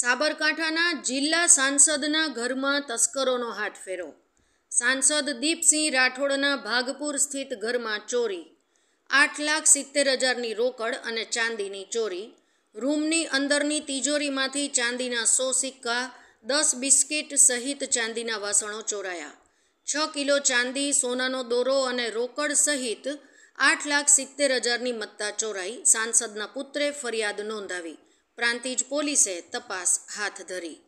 સાબરકાંઠાના જિલ્લા સાંસદના ઘરમાં તસ્કરોનો હાથ ફેરો સાંસદ દીપસિંહ રાઠોડના ભાગપુર સ્થિત ઘરમાં ચોરી આઠ લાખ સિત્તેર હજારની રોકડ અને ચાંદીની ચોરી રૂમની અંદરની તિજોરીમાંથી ચાંદીના સો સિક્કા દસ બિસ્કિટ સહિત ચાંદીના વાસણો ચોરાયા છ કિલો ચાંદી સોનાનો દોરો અને રોકડ સહિત આઠ લાખ સિત્તેર હજારની મત્તા ચોરાઈ સાંસદના પુત્રે ફરિયાદ નોંધાવી પ્રાંતિજ પોલીસે તપાસ હાથ ધરી